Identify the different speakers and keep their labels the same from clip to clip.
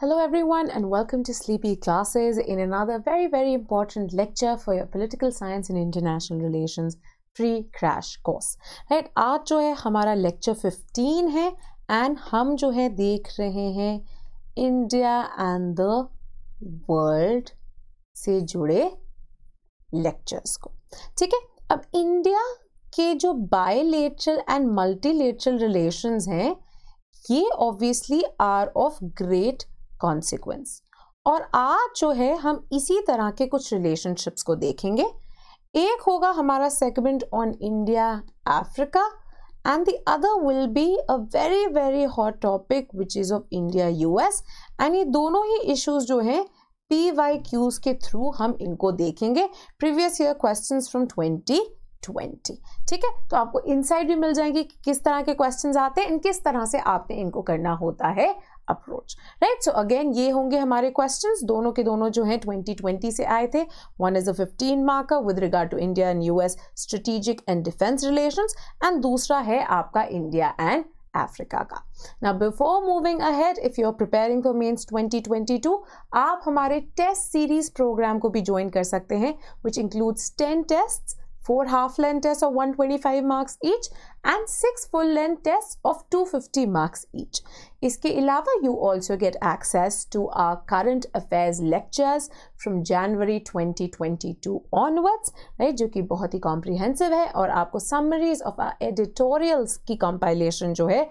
Speaker 1: Hello everyone and welcome to Sleepy Classes in another very very important lecture for your political science and international relations free crash course right आज जो lecture 15 and हम जो है देख India and the world से lectures को ठीक है India के bilateral and multilateral relations हैं obviously of great great consequence और आज जो है हम इसी तरह के कुछ रिलेशनशिप्स को देखेंगे एक होगा हमारा segment on India Africa the other will be a very very hot topic which is of India U S and ये दोनों ही इश्यूज़ जो हैं पी वाई क्यूज के थ्रू हम इनको देखेंगे प्रीवियस ईयर क्वेश्चंस फ्रॉम 2020 ठीक है तो आपको इनसाइड भी मिल जाएंगे कि किस तरह के क्वेश्चंस आते हैं एंड किस तरह से आपने इनको करना होता है अप्रोच राइट सो अगेन ये होंगे हमारे क्वेश्चन दोनों के दोनों जो हैं 2020 से आए थे one is a 15 marker with regard to India and US strategic and defence relation and दूसरा है आपका इंडिया एंड अफ्रीका का ना before moving ahead if you are preparing for mains 2022 आप हमारे टेस्ट सीरीज प्रोग्राम को भी ज्वाइन कर सकते हैं which includes ten test four half length test और 125 marks each and six full length tests of 250 marks each. Iske ilawa, you also get access to our current affairs lectures from January 2022 onwards, right, Jo ki bahut hi comprehensive hai aur aapko summaries of our editorials ki compilation jo hai,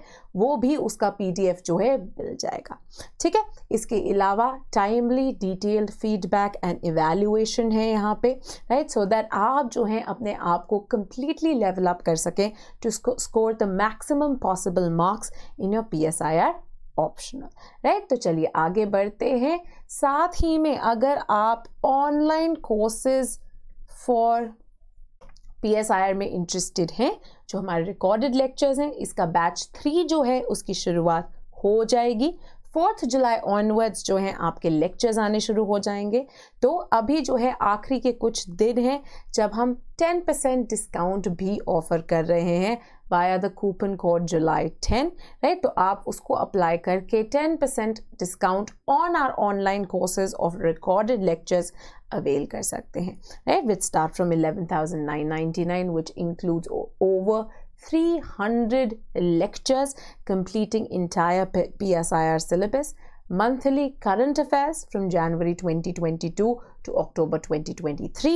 Speaker 1: wo bhi uska PDF jo hai mil jayega. Theek hai? Iske ilawa timely detailed feedback and evaluation hai yahan pe, right? So that aap jo hai apne aap ko completely level up kar sake to sco score the maximum possible marks in your PSIR optional, right? तो चलिए आगे बढ़ते हैं साथ ही में अगर आप online courses for PSIR में interested हैं जो हमारे recorded lectures हैं इसका batch थ्री जो है उसकी शुरुआत हो जाएगी फोर्थ जुलाई ऑनवर्ड्स जो हैं आपके लेक्चर्स आने शुरू हो जाएंगे तो अभी जो है आखिरी के कुछ दिन हैं जब हम 10% डिस्काउंट भी ऑफ़र कर रहे हैं via the coupon code July ten right तो आप उसको अप्लाई करके ten percent discount on our online courses of recorded lectures avail कर सकते हैं right with start from eleven thousand nine ninety nine which includes over three hundred lectures completing 300 lectures completing entire PSIR syllabus, monthly current affairs from January 2022 to October 2023,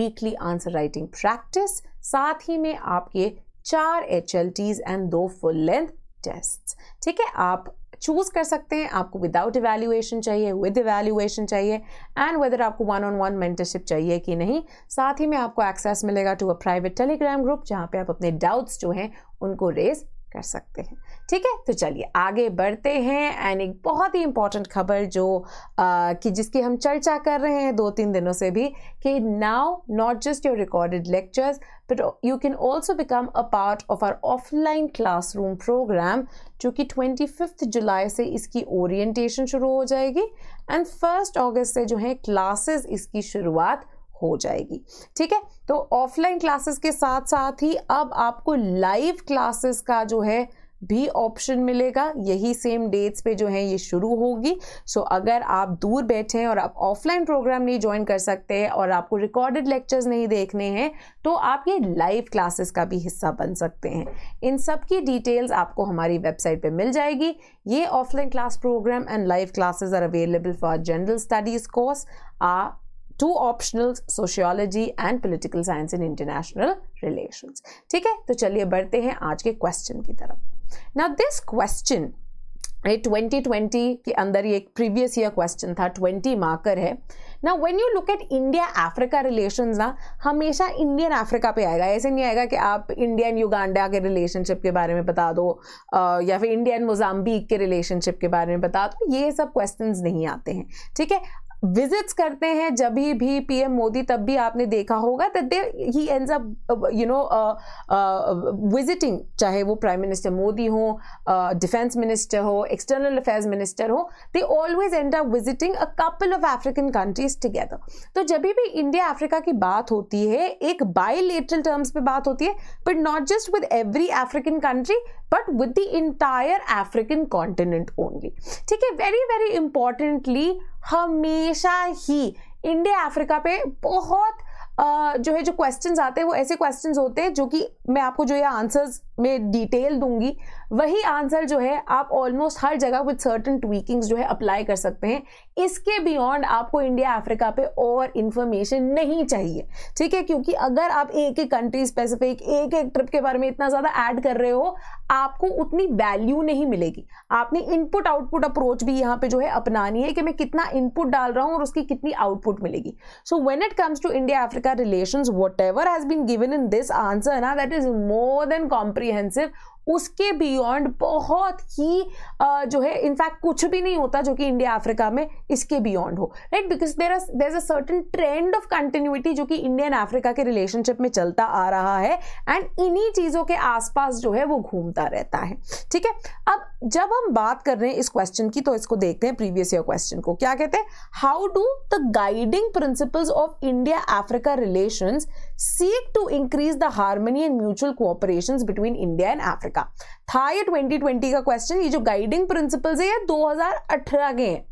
Speaker 1: weekly answer writing practice, साथ ही में आपके चार एच and दो full length test ठीक है आप चूज कर सकते हैं आपको विदाउट इवेल्यूएशन चाहिए विद इवैल्यूएशन चाहिए एंड वेदर आपको वन ऑन वन मेंटरशिप चाहिए कि नहीं साथ ही में आपको एक्सेस मिलेगा to a private Telegram group जहाँ पे आप अपने डाउट्स जो हैं उनको रेज कर सकते हैं ठीक है तो चलिए आगे बढ़ते हैं एंड एक बहुत ही इम्पॉर्टेंट खबर जो आ, कि जिसकी हम चर्चा कर रहे हैं दो तीन दिनों से भी कि now not just your recorded lectures but you can also become a part of our offline classroom programme जो कि ट्वेंटी फिफ्थ जुलाई से इसकी ओरिएंटेशन शुरू हो जाएगी एंड फर्स्ट अगस्त से जो है क्लासेस इसकी शुरुआत हो जाएगी ठीक है तो ऑफलाइन क्लासेस के साथ साथ ही अब आपको लाइव क्लासेस का जो है भी ऑप्शन मिलेगा यही सेम डेट्स पे जो है ये शुरू होगी सो so, अगर आप दूर बैठे हैं और आप ऑफलाइन प्रोग्राम नहीं ज्वाइन कर सकते हैं और आपको रिकॉर्डेड लेक्चर्स नहीं देखने हैं तो आप ये लाइव क्लासेस का भी हिस्सा बन सकते हैं इन सब की डिटेल्स आपको हमारी वेबसाइट पे मिल जाएगी ये offline class programme and live classes are available for general studies course आ to optional sociology and political science in international relation ठीक है तो चलिए बढ़ते हैं आज के क्वेश्चन की तरफ ना दिस क्वेश्चन 2020 के अंदर ये एक प्रीवियस ईयर क्वेश्चन था 20 मार्कर है ना when you look at India Africa relation ना हमेशा इंडियन अफ्रीका पे आएगा ऐसे नहीं आएगा कि आप इंडियन युगांडा के रिलेशनशिप के बारे में बता दो या फिर इंडियन मोजाम्बिक के रिलेशनशिप के बारे में बता दो ये सब क्वेश्चन नहीं आते हैं ठीक है विजिट्स करते हैं जब भी पीएम मोदी तब भी आपने देखा होगा that they he ends up you know visiting चाहे वो प्राइम मिनिस्टर मोदी uh, हो डिफेंस मिनिस्टर हो एक्सटर्नल अफेयर्स मिनिस्टर हो they always end up visiting a couple of African countries together तो जब भी इंडिया अफ्रीका की बात होती है एक बायोलेटरल टर्म्स पे बात होती है but not just with every African country but with the entire African continent only ठीक है वेरी वेरी इंपॉर्टेंटली हमेशा ही इंडिया अफ्रीका पे बहुत Uh, जो है जो क्वेश्चंस आते हैं वो ऐसे क्वेश्चंस होते हैं जो कि मैं आपको जो ये आंसर्स में डिटेल दूंगी वही आंसर जो है आप ऑलमोस्ट हर जगह विद सर्टन ट्वीकिंग्स जो है अप्लाई कर सकते हैं इसके बियॉन्ड आपको इंडिया अफ्रीका पे और इन्फॉर्मेशन नहीं चाहिए ठीक है क्योंकि अगर आप एक एक कंट्री स्पेसिफिक एक एक ट्रिप के बारे में इतना ज़्यादा ऐड कर रहे हो आपको उतनी वैल्यू नहीं मिलेगी आपने इनपुट आउटपुट अप्रोच भी यहाँ पे जो है अपनानी है कि मैं कितना इनपुट डाल रहा हूँ और उसकी कितनी आउटपुट मिलेगी so when it comes to India Africa relation whatever has been given in this answer ना that is more than comprehensive उसके बियॉन्ड बहुत ही जो है इनफैक्ट कुछ भी नहीं होता जो कि इंडिया अफ्रीका में इसके बियॉन्ड हो right because there there a certain trend of continuity जो कि इंडियन अफ्रीका के रिलेशनशिप में चलता आ रहा है एंड इन्हीं चीज़ों के आसपास जो है वो घूमता रहता है ठीक है अब जब हम बात कर रहे हैं इस क्वेश्चन की तो इसको देखते हैं प्रीवियस ईयर क्वेश्चन को क्या कहते हैं how do the guiding principles of India Africa relation seek to increase the harmony and mutual cooperation between India and Africa था ये 2020 का क्वेश्चन ये जो गाइडिंग प्रिंसिपल्स है ये 2018 के हैं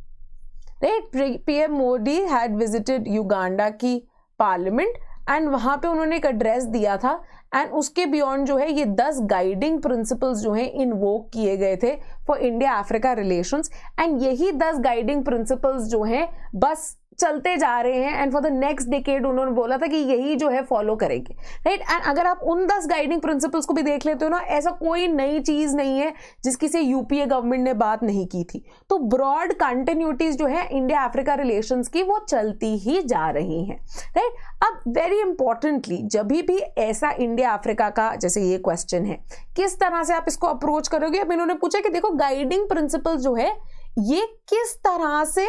Speaker 1: right PM Modi had visited Uganda की पार्लियामेंट एंड वहां पे उन्होंने एक एड्रेस दिया था एंड उसके बियॉन्ड जो है ये दस गाइडिंग प्रिंसिपल्स जो हैं इन किए गए थे for India Africa relations and यही दस गाइडिंग प्रिंसिपल्स जो हैं बस चलते जा रहे हैं and for the next decade उन्होंने बोला था कि यही जो है फॉलो करेंगे राइट एंड अगर आप उन दस गाइडिंग प्रिंसिपल्स को भी देख लेते हो ना ऐसा कोई नई चीज़ नहीं है जिसकी से यूपीए गवर्नमेंट ने बात नहीं की थी तो ब्रॉड कंटिन्यूटीज जो है इंडिया अफ्रीका रिलेशंस की वो चलती ही जा रही हैं राइट अब वेरी इंपॉर्टेंटली जब भी ऐसा इंडिया अफ्रीका का जैसे ये क्वेश्चन है किस तरह से आप इसको अप्रोच करोगे अब इन्होंने पूछा कि देखो गाइडिंग प्रिंसिपल जो है ये किस तरह से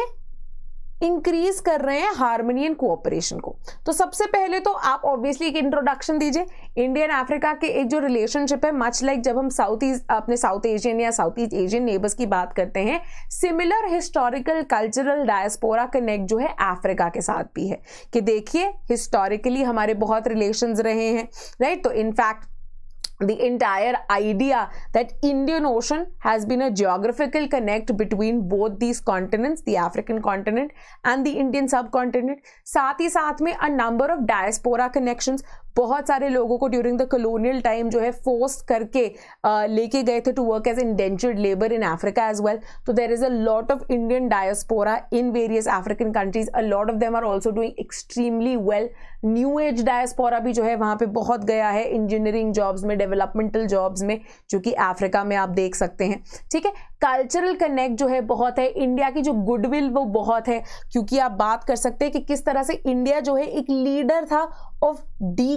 Speaker 1: इंक्रीज कर रहे हैं हारमोनियन कोऑपरेशन को तो सबसे पहले तो आप ऑब्वियसली एक इंट्रोडक्शन दीजिए इंडियन अफ्रीका के एक जो रिलेशनशिप है मच लाइक जब हम साउथ ईस्ट अपने साउथ एशियन या साउथ ईस्ट एशियन नेबर्स की बात करते हैं similar historical cultural diaspora connect जो है अफ्रीका के साथ भी है कि देखिए हिस्टोरिकली हमारे बहुत रिलेशन रहे हैं राइट तो in fact the entire idea that indian ocean has been a geographical connect between both these continents the african continent and the indian subcontinent sath hi sath mein a number of diaspora connections बहुत सारे लोगों को during the colonial time जो है force करके लेके गए थे to work as indentured labour in Africa as well तो there is a lot of Indian diaspora in various African countries a lot of them are also doing extremely well new age diaspora भी जो है वहाँ पे बहुत गया है engineering jobs में डेवलपमेंटल जॉब्स में जो कि अफ्रीका में आप देख सकते हैं ठीक है कल्चरल कनेक्ट जो है बहुत है इंडिया की जो गुडविल वो बहुत है क्योंकि आप बात कर सकते हैं कि किस तरह से इंडिया जो है एक लीडर था of the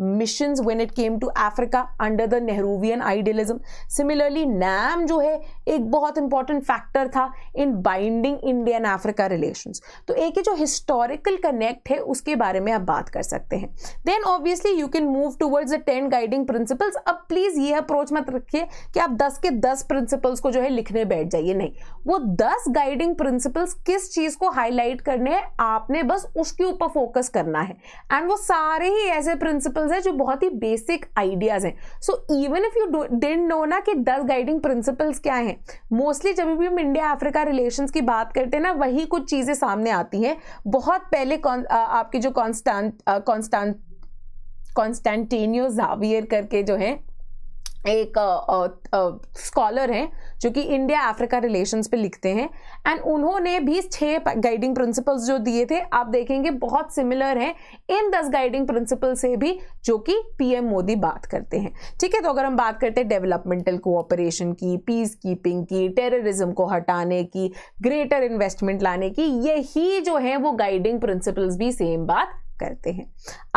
Speaker 1: mission when it came to Africa under the Nehruvian idealism similarly NAM जो है एक बहुत इंपॉर्टेंट फैक्टर था in binding Indian Africa relation तो एक ही जो हिस्टोरिकल कनेक्ट है उसके बारे में आप बात कर सकते हैं then obviously you can move towards the ten guiding principles अब प्लीज ये अप्रोच मत रखिए कि आप दस के दस प्रिंसिपल्स को जो है लिखने बैठ जाइए नहीं वो दस गाइडिंग प्रिंसिपल्स किस चीज को हाईलाइट करने हैं आपने बस उसके ऊपर फोकस करना है एंड वो सारे ही ऐसे प्रिंसिपल प्रिंसिपल्स हैं जो बहुत ही बेसिक आइडियाज़ हैं so even if you don't know ना कि दस गाइडिंग प्रिंसिपल्स क्या हैं मोस्टली जब भी हम इंडिया अफ्रीका रिलेशंस की बात करते हैं ना वही कुछ चीज़ें सामने आती हैं बहुत पहले आपके जो कॉन्स्टान कॉन्स्टान कॉन्स्टेंटेनियो जावियर करके जो है एक स्कॉलर हैं जो कि इंडिया अफ्रीका रिलेशंस पे लिखते हैं एंड उन्होंने भी छः गाइडिंग प्रिंसिपल्स जो दिए थे आप देखेंगे बहुत सिमिलर हैं इन दस गाइडिंग प्रिंसिपल से भी जो कि पीएम मोदी बात करते हैं ठीक है तो अगर हम बात करते हैं डेवलपमेंटल कोऑपरेशन की पीस कीपिंग की टेररिज्म को हटाने की ग्रेटर इन्वेस्टमेंट लाने की यही जो है वो गाइडिंग प्रिंसिपल्स भी सेम बात करते हैं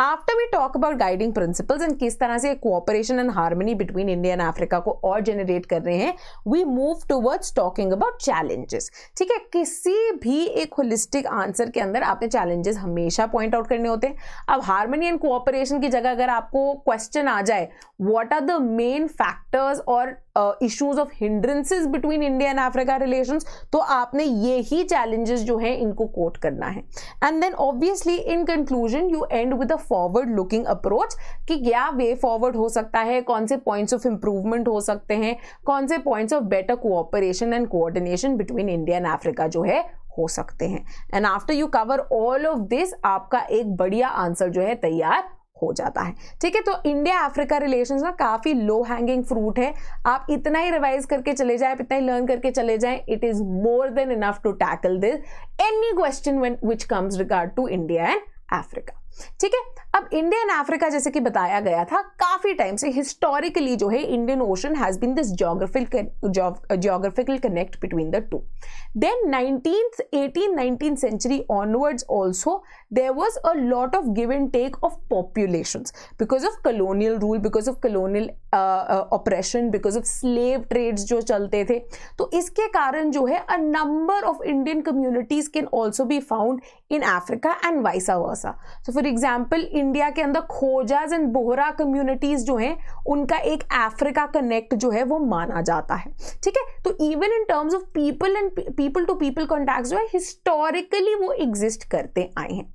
Speaker 1: after we talk about guiding principles and किस तरह से cooperation and harmony between India and Africa को और जनरेट कर रहे हैं we move towards talking about challenges ठीक है किसी भी एक होलिस्टिक आंसर के अंदर आपने चैलेंजेस हमेशा पॉइंट आउट करने होते हैं अब हार्मनी एंड कोऑपरेशन की जगह अगर आपको क्वेश्चन आ जाए what are the main factors और issues of hindrances between India and Africa relation तो आपने ये ही चैलेंजेस जो है इनको कोट करना है and then obviously in conclusion you end with a forward looking approach कि क्या वे फॉरवर्ड हो सकता है कौन से पॉइंट्स ऑफ इंप्रूवमेंट हो सकते हैं कौन से points of better cooperation and coordination between India and Africa जो है हो सकते हैं and after you cover all of this आपका एक बढ़िया आंसर जो है तैयार हो जाता है ठीक है तो इंडिया अफ्रीका रिलेशन ना काफ़ी लो हैंगिंग फ्रूट है आप इतना ही रिवाइज करके चले जाए आप इतना ही लर्न करके चले जाए it is more than enough to tackle this any question which comes regard to India and Africa ठीक है अब इंडियन अफ्रीका जैसे कि बताया गया था काफी टाइम से हिस्टोरिकली जो है Indian ocean has been this geographical geographical connect between the two then nineteen eighteen nineteen century onwards also there was a lot of give and take of population because of colonial rule because of colonial operation because of slave trades जो चलते थे तो इसके कारण जो है a number of Indian communities can also be found in Africa and vice versa so for example India के अंदर खोजाज एंड बोहरा कम्युनिटीज जो हैं उनका एक अफ्रीका कनेक्ट जो है वो माना जाता है ठीक है तो even in terms of people and people to people contact जो है हिस्टोरिकली वो एग्जिस्ट करते आए हैं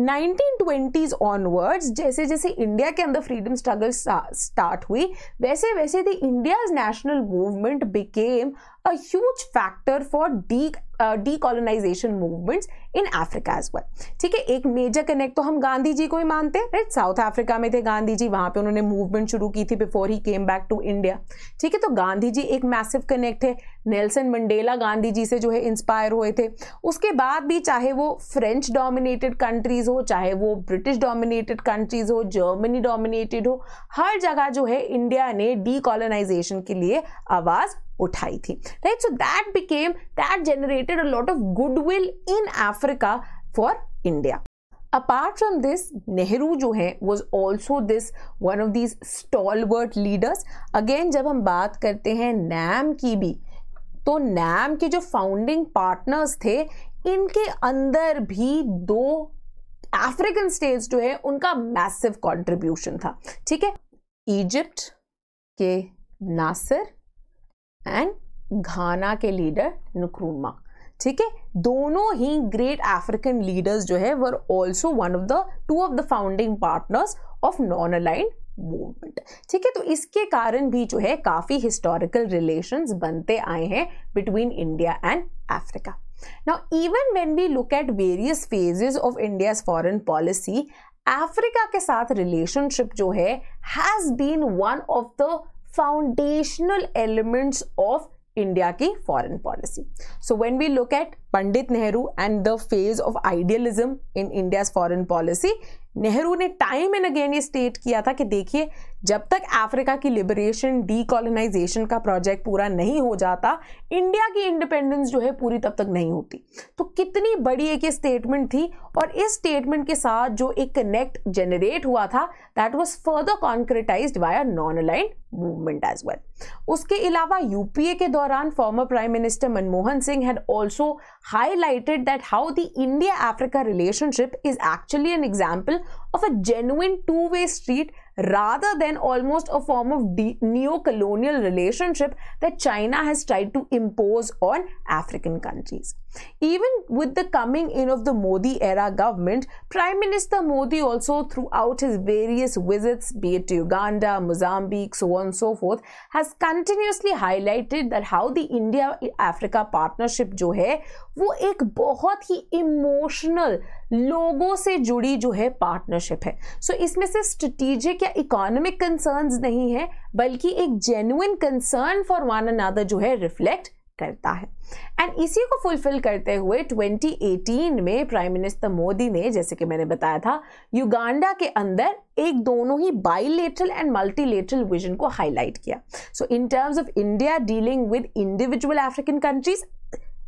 Speaker 1: 1920s onwards जैसे जैसे इंडिया के अंदर फ्रीडम स्ट्रगल स्टार्ट हुई वैसे वैसे the India's national movement became a huge factor for the decolonization movements in Africa as well ठीक है एक मेजर कनेक्ट तो हम गांधी जी को ही मानते हैं राइट साउथ अफ्रीका में थे गांधी जी वहाँ पे उन्होंने मूवमेंट शुरू की थी बिफोर ही केम बैक टू इंडिया ठीक है तो गांधी जी एक मैसिव कनेक्ट है नेल्सन मंडेला गांधी जी से जो है इंस्पायर हुए थे उसके बाद भी चाहे वो फ्रेंच डोमिनेटेड कंट्रीज़ हो चाहे वो ब्रिटिश डोमिनेटेड कंट्रीज़ हो जर्मनी डोमिनेटेड हो हर जगह जो है इंडिया ने डीकोलोनाइजेशन के लिए आवाज़ उठाई थी right so that became that generated a lot of goodwill in Africa for India apart from this Nehru जो है was also this one of this stalwart leaders again जब हम बात करते हैं नैम की भी तो नैम के जो फाउंडिंग पार्टनर्स थे इनके अंदर भी दो अफ्रीकन स्टेट्स जो है उनका मैसिव कंट्रीब्यूशन था ठीक है इजिप्ट के नासिर एंड घाना के लीडर नक्रूमा ठीक है दोनों ही ग्रेट अफ्रीकन लीडर्स जो है were also one of the two of the founding partners of non align movement ठीक है तो इसके कारण भी जो है काफ़ी हिस्टोरिकल रिलेशंस बनते आए हैं between India and Africa now even when we look at various phases of India foreign policy Africa के साथ रिलेशनशिप जो है has been one of the foundational elements of India foreign policy. So when we look at Pandit Nehru and the phase of idealism in India's foreign policy Nehru ने time and again ये state किया था कि देखिए जब तक अफ्रीका की लिबरेशन डीकोलोनाइजेशन का प्रोजेक्ट पूरा नहीं हो जाता इंडिया की इंडिपेंडेंस जो है पूरी तब तक नहीं होती तो कितनी बड़ी एक ये स्टेटमेंट थी और इस स्टेटमेंट के साथ जो एक कनेक्ट जनरेट हुआ था that was further concretize via non align movement as well उसके अलावा यूपीए के दौरान former prime minister Manmohan Singh had also highlighted that how the India Africa relationship is actually an example of a genuine two way street rather than almost a form of neo-colonial relationship that China has tried to impose on African countries. Even with the coming in of the Modi era government, Prime Minister Modi also throughout his various visits, be it to Uganda, Mozambique, so on and so forth, has continuously highlighted that how the India-Africa partnership जो है, वो एक बहुत ही emotional लोगों से जुड़ी जो है पार्टनरशिप है सो so, इसमें से स्ट्रेटिजिक या इकोनॉमिक कंसर्न्स नहीं है बल्कि एक genuine concern for one another जो है रिफ्लेक्ट करता है एंड इसी को फुलफिल करते हुए 2018 में प्राइम मिनिस्टर मोदी ने जैसे कि मैंने बताया था युगांडा के अंदर एक दोनों ही बाइलेटरल एंड मल्टीलेटरल विजन को हाईलाइट किया so in terms of India dealing with individual African countries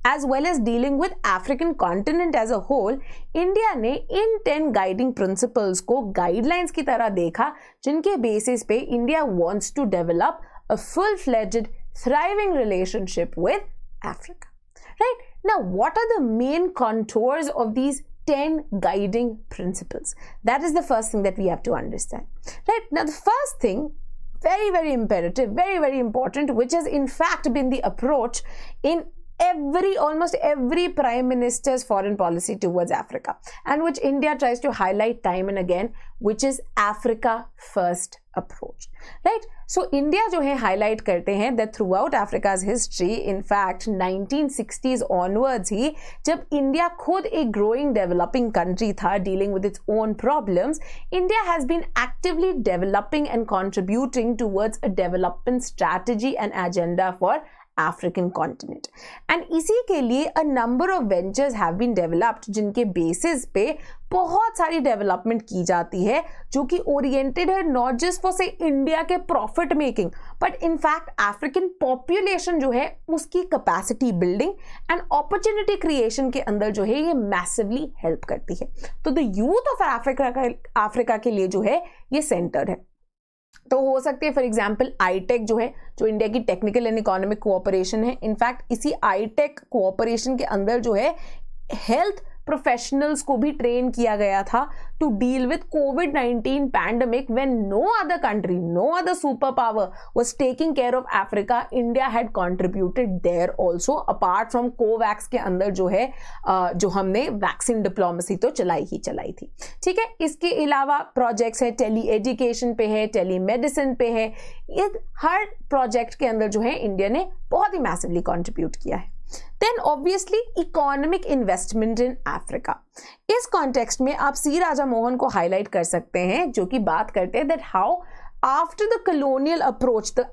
Speaker 1: as well as dealing with African continent as a whole, India ने इन ten guiding principles को guidelines की तरह देखा जिनके basis पे India wants to develop a full fledged thriving relationship with Africa. Right? Now, what are the main contours of these 10 guiding principles? That is the first thing that we have to understand. Right? Now, the first thing, very, very imperative, very, very important, which has in fact been the approach in every almost every prime minister's foreign policy towards Africa and which India tries to highlight time and again which is Africa first approach right so India jo hai highlight karte hain that throughout Africa's history in fact 1960s onwards hi jab India khud a growing developing country tha dealing with its own problems India has been actively developing and contributing towards a development strategy and agenda for African continent and इसी के लिए a number of ventures have been developed जिनके basis पे बहुत सारी development की जाती है जो कि ओरिएंटेड है not just for say India के profit making but in fact African population जो है उसकी capacity building and opportunity creation के अंदर जो है ये मैसिवली हेल्प करती है तो द यूथ of अफ्रीका का अफ्रीका के लिए जो है ये centered है तो हो सकती है फॉर एग्जाम्पल आईटेक जो है जो इंडिया की टेक्निकल एंड इकोनॉमिक कोऑपरेशन है इनफैक्ट इसी आईटेक कोऑपरेशन e के अंदर जो है हेल्थ प्रोफेशनल्स को भी ट्रेन किया गया था to deal with COVID nineteen pandemic when no other country no other super power was taking care of Africa India had contributed there also apart from COVAX के अंदर जो है जो हमने वैक्सीन डिप्लोमेसी तो चलाई ही चलाई थी ठीक है इसके अलावा प्रोजेक्ट्स है टेली एजुकेशन पे है टेली मेडिसिन पे है ये हर प्रोजेक्ट के अंदर जो है इंडिया ने बहुत ही मैसिवली कॉन्ट्रीब्यूट किया है then obviously economic investment in Africa इस कॉन्टेक्स्ट में आप सी राजा मोहन को हाईलाइट कर सकते हैं जो कि बात करते हैं that how after the colonial approach the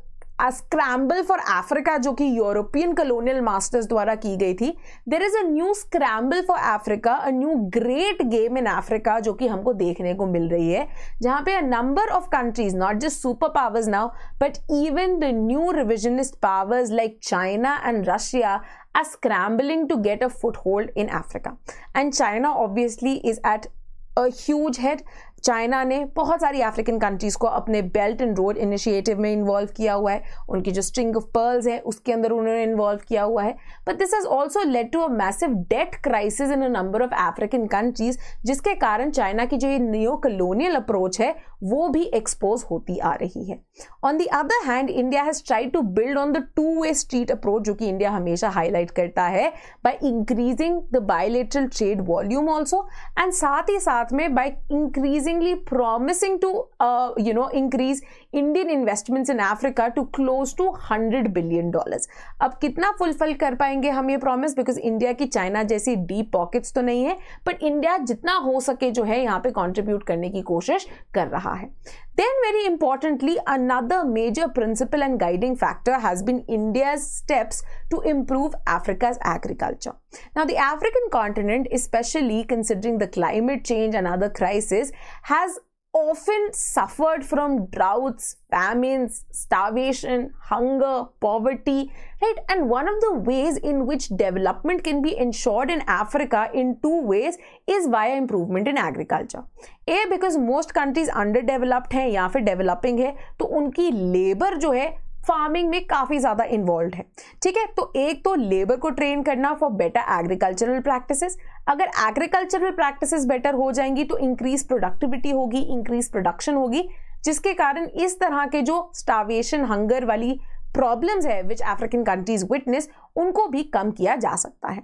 Speaker 1: scramble for Africa जो कि यूरोपियन कलोनियल मास्टर्स द्वारा की गई थी there is a new scramble for Africa a new great game in Africa जो कि हमको देखने को मिल रही है जहां पे a number of countries not just super powers now but even the new revisionist powers like China and Russia are scrambling to get a foothold in Africa. And China obviously is at a huge head. China ने बहुत सारी African countries को अपने belt and road initiative में involve किया हुआ है उनकी जो स्ट्रिंग ऑफ पर्ल्स है उसके अंदर उन्होंने इन्वॉल्व किया हुआ है but this has also led to a massive debt crisis in a number of African countries जिसके कारण चाइना की जो ये न्यू कलोनियल अप्रोच है वो भी एक्सपोज होती आ रही है on the other hand India has tried to build on the two way street approach जो कि इंडिया हमेशा हाईलाइट करता है by increasing the bilateral trade volume also and साथ ही साथ में by increasingly promising to you know increase Indian investments in Africa to close to hundred billion dollars अब कितना फुलफिल कर पाएंगे हम ये प्रॉमिस बिकॉज इंडिया की चाइना जैसी डीप पॉकेट्स तो नहीं है बट इंडिया जितना हो सके जो है यहाँ पे कॉन्ट्रीब्यूट करने की कोशिश कर रहा रहा है then very importantly another major principle and guiding factor has been to steps to improve Africa's agriculture. Now, the African continent, especially considering the climate change and other crises, has often suffered from droughts, famines, starvation, hunger, poverty, right? And one of the ways in which development can be ensured in Africa in two ways is via improvement in agriculture. A, because most countries underdeveloped hain ya फिर developing है to unki labor jo hai farming में काफ़ी ज़्यादा involve है ठीक है तो एक तो लेबर को ट्रेन करना फॉर बेटर एग्रीकल्चरल प्रैक्टिसेस अगर एग्रीकल्चरल प्रैक्टिसेस बेटर हो जाएंगी तो इंक्रीज प्रोडक्टिविटी होगी इंक्रीज प्रोडक्शन होगी जिसके कारण इस तरह के जो स्टावेशन हंगर वाली प्रॉब्लम्स है विच अफ्रीकन कंट्रीज विटनेस उनको भी कम किया जा सकता है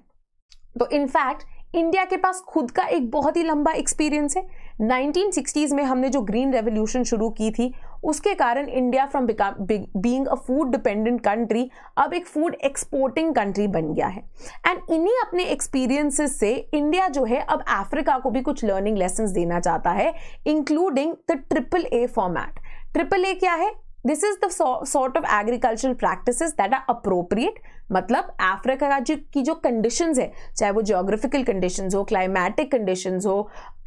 Speaker 1: तो इनफैक्ट इंडिया के पास खुद का एक बहुत ही लंबा एक्सपीरियंस है 1960s में हमने जो ग्रीन रेवोल्यूशन शुरू की थी उसके कारण India from being a food dependent country अब एक फूड एक्सपोर्टिंग कंट्री बन गया है एंड इन्हीं अपने एक्सपीरियंसेस से इंडिया जो है अब अफ्रीका को भी कुछ लर्निंग लेसन देना चाहता है including the triple A format triple A क्या है this is the sort of agricultural practice that are appropriate मतलब अफ्रीका की जो कंडीशन है चाहे वो जोग्राफिकल कंडीशन हो क्लाइमेटिक कंडीशन हो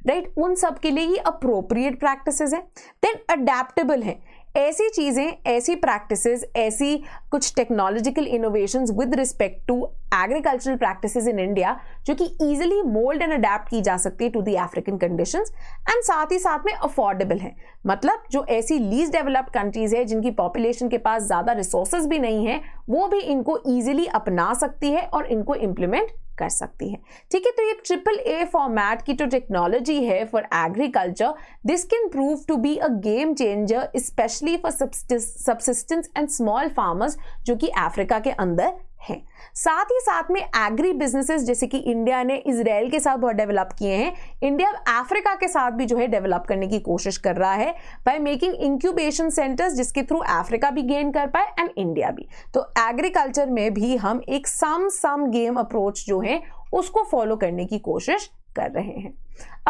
Speaker 1: राइट उन सब के लिए ये अप्रोप्रिएट प्रैक्टिसेस हैं देन अडेप्टेबल हैं ऐसी चीज़ें ऐसी प्रैक्टिसेस ऐसी कुछ technological innovation with respect to agricultural practices in India जो कि ईजिली मोल्ड एंड अडेप्ट की जा सकती है to the African condition and साथ ही साथ में अफोर्डेबल है मतलब जो ऐसी लीज डेवलप्ड कंट्रीज है जिनकी पॉपुलेशन के पास ज़्यादा रिसोर्सेज भी नहीं है वो भी इनको ईजिली अपना सकती है और इनको इम्प्लीमेंट कर सकती है ठीक है तो ये ट्रिपल ए फॉर्मेट की जो टेक्नोलॉजी है for agriculture this can prove to be a game changer specially for subsistence and small farmers जो कि अफ्रीका के अंदर हैं साथ ही साथ में एग्री बिजनेसेस जैसे कि इंडिया ने इसराइल के साथ बहुत डेवलप किए हैं इंडिया अफ्रीका के साथ भी जो है डेवलप करने की कोशिश कर रहा है बाय मेकिंग इंक्यूबेशन सेंटर्स जिसके थ्रू अफ्रीका भी गेन कर पाए एंड इंडिया भी तो एग्रीकल्चर में भी हम एक सम सम गेम अप्रोच जो है उसको फॉलो करने की कोशिश कर रहे हैं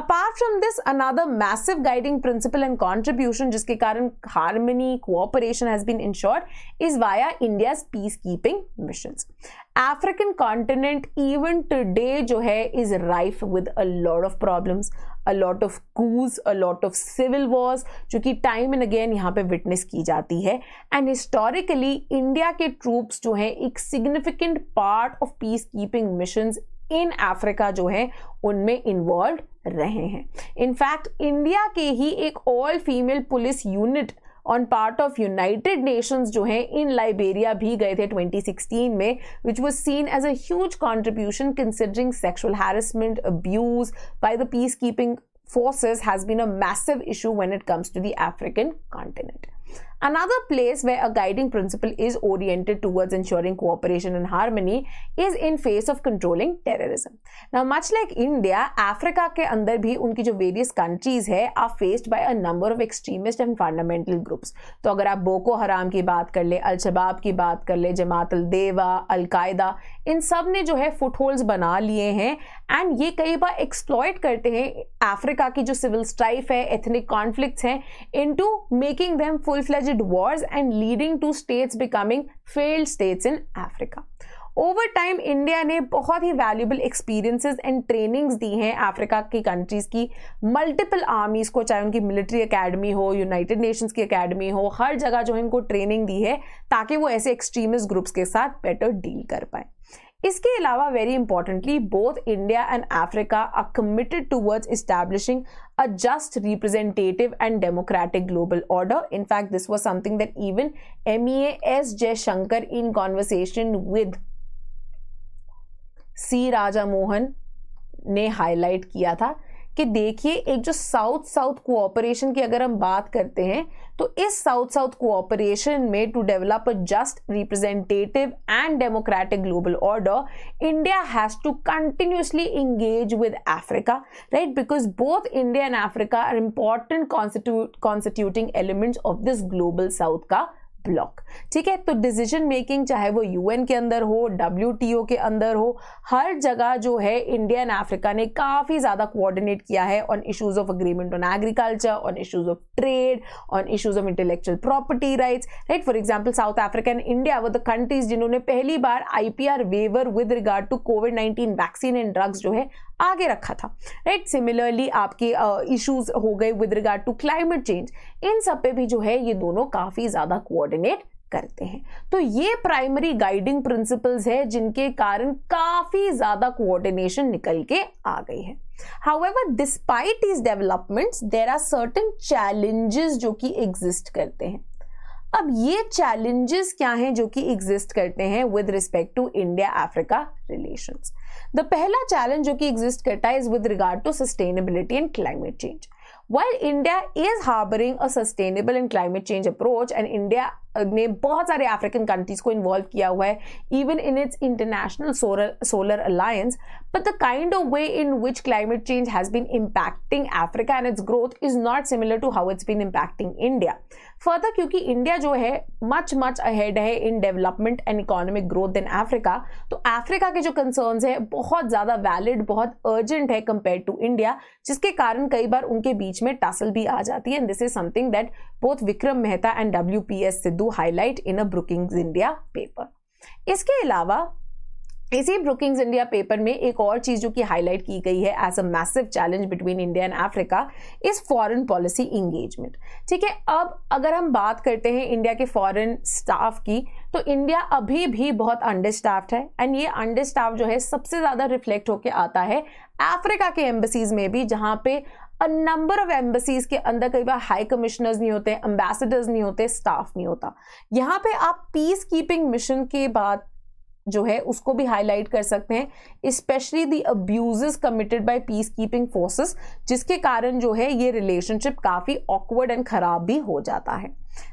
Speaker 1: apart from this another massive guiding principle and contribution जिसके कारण harmony cooperation has been ensured is via India peace keeping mission African continent even today जो है is rife with a lot of problems a lot of coups a lot of civil wars जो कि time and again यहाँ पे witness की जाती है and historically India के ट्रूप्स जो हैं एक significant part of peace keeping mission in Africa जो है उनमें इन्वॉल्व रहे हैं इनफैक्ट इंडिया के ही एक all female police unit on part of United Nations जो है इन लाइबेरिया भी गए थे 2016 में which was seen as a huge contribution considering sexual harassment abuse by the peace keeping forces has been a massive issue when it comes to the African continent Another place where a guiding principle is oriented towards ensuring cooperation and harmony is in face of controlling terrorism. Now, much like India, Africa ke andar bhi unki jo various countries hai are faced by a number of extremist and fundamental groups. agar aap boko haram ki baat kar le al shabab ki baat kar le jamaat al al al qaeda इन सब ने जो है foothold बना लिए हैं and ये कई बार एक्सप्लॉयट करते हैं अफ्रीका की जो सिविल स्ट्राइफ है एथनिक कॉन्फ्लिक्ट्स हैं into making them full fledge alleged wars and leading to states becoming failed states in Africa. Over time India ने बहुत ही वैल्यूबल एक्सपीरियंसेस एंड ट्रेनिंग्स दी हैं अफ्रीका की कंट्रीज़ की मल्टीपल आर्मीज़ को चाहे उनकी मिलिट्री एकेडमी हो यूनाइटेड नेशंस की एकेडमी हो हर जगह जो है इनको ट्रेनिंग दी है ताकि वो ऐसे एक्सट्रीमिस्ट ग्रुप्स के साथ बेटर डील कर पाए इसके अलावा very importantly both India and Africa are committed towards establishing a just representative and democratic global order in fact this was something that even M E S Jaishankar in conversation with C Raja Mohan ने highlight किया था कि देखिए एक जो south south cooperation की अगर हम बात करते हैं तो इस साउथ साउथ कोऑपरेशन में to develop a just representative and democratic global order India has to continuously engage with Africa right because both India and Africa are important constituting elements of this global south का block ठीक है तो decision making चाहे वो UN के अंदर हो W के अंदर हो हर जगह जो है इंडिया एंड अफ्रीका ने काफ़ी ज़्यादा कोऑर्डिनेट किया है on issues of agreement on agriculture on issues of trade on issues of intellectual property rights right for example South Africa and India वो द कंट्रीज जिन्होंने पहली बार I waiver with regard to COVID nineteen vaccine and drugs जो है आगे रखा था right similarly आपके इश्यूज हो गए with regard to climate change इन सब पे भी जो है ये दोनों काफ़ी ज़्यादा कोऑर्डिनेट कोऑर्डिनेट करते हैं तो ये प्राइमरी गाइडिंग प्रिंसिपल्स है जिनके कारण काफी ज्यादा कोऑर्डिनेशन निकल के आ गई है however despite these developments there are certain challenges जो कि एग्जिस्ट करते हैं अब ये चैलेंजेस क्या हैं जो कि एग्जिस्ट करते हैं with respect to India Africa relations the पहला चैलेंज जो कि एग्जिस्ट करता है is with regard to sustainability and climate change while India is harboring a sustainable and climate change approach and India ने बहुत सारे अफ्रीकन कंट्रीज को involve किया हुआ है even in its international solar alliance but the kind of way in which climate change has been impacting Africa and its growth is not similar to how it's been impacting India further क्योंकि India जो है much much ahead है in development and economic growth in Africa तो Africa के जो concerns है बहुत ज़्यादा वैलिड बहुत अर्जेंट है कंपेयर टू इंडिया जिसके कारण कई बार उनके बीच में टासल भी आ जाती है and this is something that both Vikram Mehta and W P S Sidhu highlight in a Brookings India paper इसके अलावा इसी ब्रुकिंग्स इंडिया पेपर में एक और चीज़ जो कि हाईलाइट की गई है as a massive challenge between India and Africa is foreign policy engagement ठीक है अब अगर हम बात करते हैं इंडिया के फॉरेन स्टाफ की तो इंडिया अभी भी बहुत अंडर है एंड ये अंडर स्टाफ जो है सबसे ज़्यादा रिफ्लेक्ट होकर आता है अफ्रीका के एम्बसीज में भी जहाँ पे अ नंबर ऑफ एम्बसीज के अंदर कई बार हाई कमिश्नर्स नहीं होते एम्बेसडर्स नहीं होते स्टाफ नहीं होता यहाँ पे आप पीस कीपिंग मिशन के बाद जो है उसको भी हाईलाइट कर सकते हैं specially the abuse committed by peace keeping forces जिसके कारण जो है ये रिलेशनशिप काफ़ी ऑकवर्ड एंड ख़राब भी हो जाता है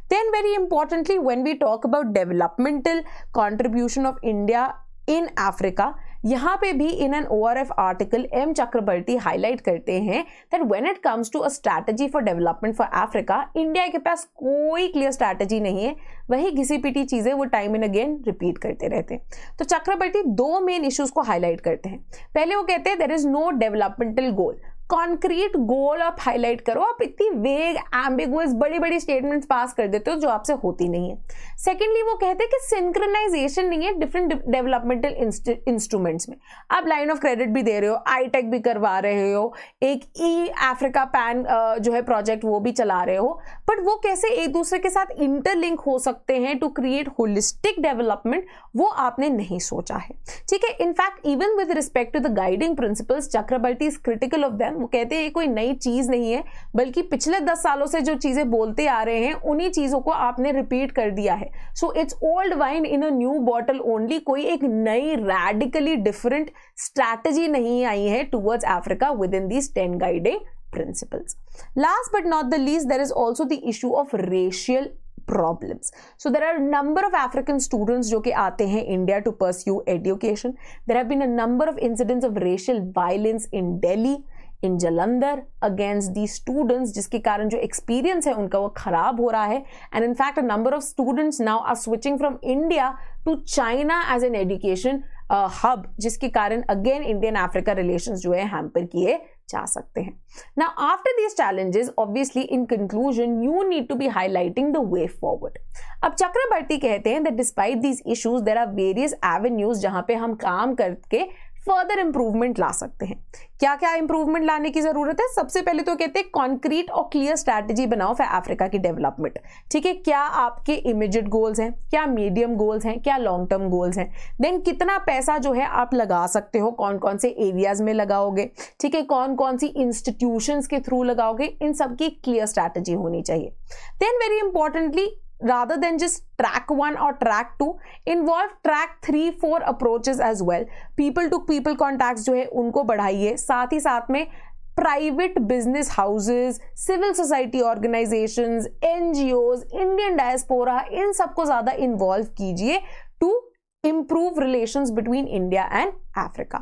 Speaker 1: then very importantly when we talk about developmental contribution of India in Africa यहाँ पे भी in an ORF article M Chakravarty highlight करते हैं that when it comes to a strategy for development for Africa India के पास कोई clear strategy नहीं है वही घिसी पिटी चीज़ें वो टाइम एंड अगेन रिपीट करते रहते हैं तो चक्रवर्ती दो मेन इश्यूज़ को हाईलाइट करते हैं पहले वो कहते हैं there is no developmental goal concrete goal आप हाईलाइट करो आप इतनी वेग एम्बिगुअस बड़ी बड़ी स्टेटमेंट्स पास कर देते हो जो आपसे होती नहीं है सेकेंडली वो कहते हैं कि सिंक्रनाइजेशन नहीं है डिफरेंट डेवलपमेंटल इंस्ट्रूमेंट्स में आप लाइन ऑफ क्रेडिट भी दे रहे हो आई टेक भी करवा रहे हो एक ई अफ्रीका पैन जो है प्रोजेक्ट वो भी चला रहे हो बट वो कैसे एक दूसरे के साथ इंटरलिंक हो सकते हैं टू क्रिएट होलिस्टिक डेवलपमेंट वो आपने नहीं सोचा है ठीक है in fact even with respect to the guiding principles Chakraborty is critical of them वो कहते हैं कोई नई चीज़ नहीं है बल्कि पिछले दस सालों से जो चीज़ें बोलते आ रहे हैं उन्हीं चीज़ों को आपने रिपीट कर दिया है so it's old wine in a new bottle only कोई एक नई रेडिकली डिफरेंट स्ट्रैटेजी नहीं आई है towards Africa within these ten guiding principles. Last but not the least, there is also the issue of racial so there are are number of African students जो कि आते हैं India to pursue education there have been a number of incidents of racial violence in Delhi in Jalandhar against the students जिसके कारण जो experience है उनका वो खराब हो रहा है and in fact number of students now are switching from India to China as an education hub जिसके कारण अगेन इंडियन अफ्रीका रिलेशन जो है हैम्पर किए जा सकते हैं ना after these challenges obviously in conclusion you need to be highlighting the way forward अब चक्रवर्ती कहते हैं that despite these issues there are various avenues जहां पे हम काम करके फर्दर इंप्रूवमेंट ला सकते हैं क्या क्या इंप्रूवमेंट लाने की जरूरत है सबसे पहले तो कहते हैं कॉन्क्रीट और क्लियर स्ट्रैटेजी बनाओ फॉर अफ्रीका की डेवलपमेंट ठीक है क्या आपके इमीडिएट गोल्स हैं क्या मीडियम गोल्स हैं क्या लॉन्ग टर्म गोल्स हैं देन कितना पैसा जो है आप लगा सकते हो कौन कौन से एरियाज में लगाओगे ठीक है कौन कौन सी इंस्टीट्यूशन के थ्रू लगाओगे इन सबकी क्लियर स्ट्रैटेजी होनी चाहिए then very importantly rather than just track one or track two involve track three four approaches as well people to people contacts जो है उनको बढ़ाइए साथ ही साथ में private business houses civil society organisations NGOs Indian diaspora इन सबको ज़्यादा इन्वॉल्व कीजिए improve relations between India and Africa.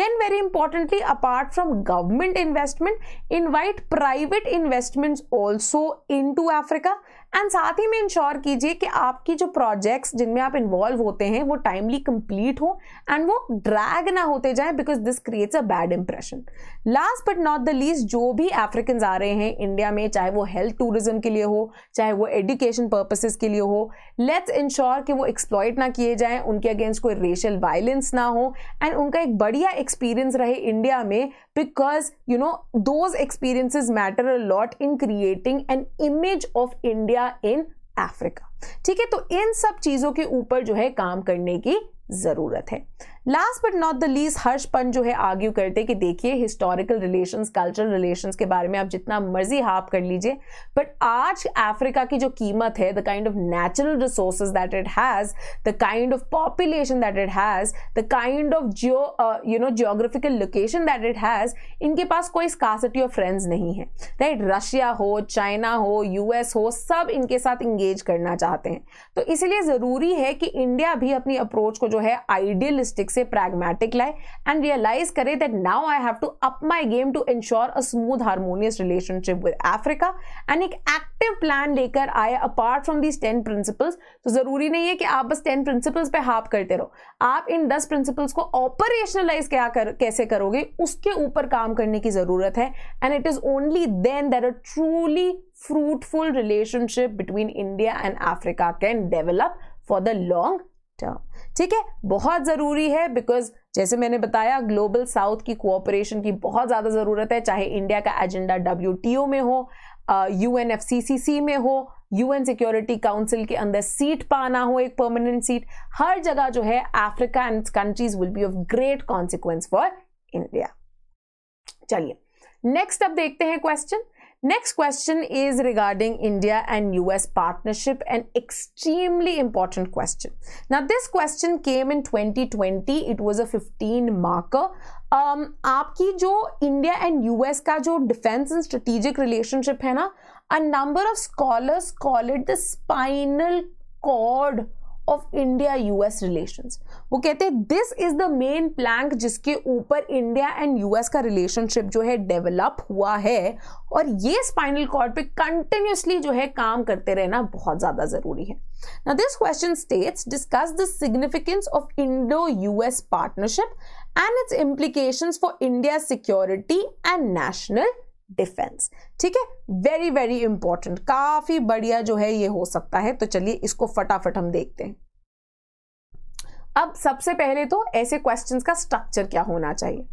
Speaker 1: Then very importantly, apart from government investment, invite private investments also into Africa and साथ ही में इंश्योर कीजिए कि आपकी जो प्रोजेक्ट्स जिनमें आप इन्वॉल्व होते हैं वो टाइमली कंप्लीट हो एंड वो ड्रैग ना होते जाए because this creates a bad impression last but not the least जो भी अफ्रीकन आ रहे हैं इंडिया में चाहे वो हेल्थ टूरिज्म के लिए हो चाहे वो एडुकेशन पर्पसेस के लिए हो लेट्स इंश्योर कि वो एक्सप्लॉयट ना किए जाएँ उनके अगेंस्ट कोई रेशल वायलेंस ना हो एंड उनका एक बढ़िया एक्सपीरियंस रहे इंडिया में because you know those experiences matter a lot in creating an image of India in Africa ठीक है तो इन सब चीज़ों के ऊपर जो है काम करने की ज़रूरत है last but not the least Harsh Pant जो है आर्ग्यू करते कि देखिए हिस्टोरिकल रिलेशंस कल्चरल रिलेशंस के बारे में आप जितना मर्जी हाफ कर लीजिए बट आज अफ्रीका की जो कीमत है the kind of natural resource that it has the kind of population that it has the kind of geo you know geographical location that it has इनके पास कोई स्कासिटी ऑफ फ्रेंड्स नहीं है राइट रशिया हो China हो US हो सब इनके साथ इंगेज करना चाहते हैं तो इसलिए ज़रूरी है कि इंडिया भी अपनी अप्रोच को जो है आइडियलिस्टिक से से प्रैग्मेटिक लाए एंड रियलाइज करे that now I have to up my game to ensure a smooth harmonious relationship with Africa and एक एक्टिव प्लान लेकर आए apart from these ten principles तो जरूरी नहीं है कि आप बस टेन प्रिंसिपल्स पे हाफ करते रहो आप इन दस प्रिंसिपल्स को ऑपरेशनलाइज क्या कर कैसे करोगे उसके ऊपर काम करने की जरूरत है and it is only then there are truly fruitful relationship between India and Africa can develop for the long term. ठीक है बहुत ज़रूरी है बिकॉज जैसे मैंने बताया ग्लोबल साउथ की कोऑपरेशन की बहुत ज़्यादा ज़रूरत है चाहे इंडिया का एजेंडा डब्ल्यू में हो यू एन में हो यू एन सिक्योरिटी काउंसिल के अंदर सीट पाना हो एक परमानेंट सीट हर जगह जो है Africa and countries will be of great consequence for India चलिए नेक्स्ट अब देखते हैं question Next question is regarding India and US partnership, an extremely important question. Now, this question came in 2020. It was a 15 marker. Um, आपकी जो India and US का जो defence and strategic relationship है ना a number of scholars call it the spinal cord. Of India US relation वो कहते हैं this is the main plank जिसके ऊपर इंडिया एंड यूएस का रिलेशनशिप जो है डेवलप हुआ है और ये स्पाइनल कॉर्ड पे कंटिन्यूसली जो है काम करते रहना बहुत ज्यादा जरूरी है now this question states discuss the significance of Indo US partnership and its implication for India security and national defence ठीक है वेरी वेरी इंपॉर्टेंट काफी बढ़िया जो है ये हो सकता है तो चलिए इसको फटाफट हम देखते हैं अब सबसे पहले तो ऐसे क्वेश्चंस का स्ट्रक्चर क्या होना चाहिए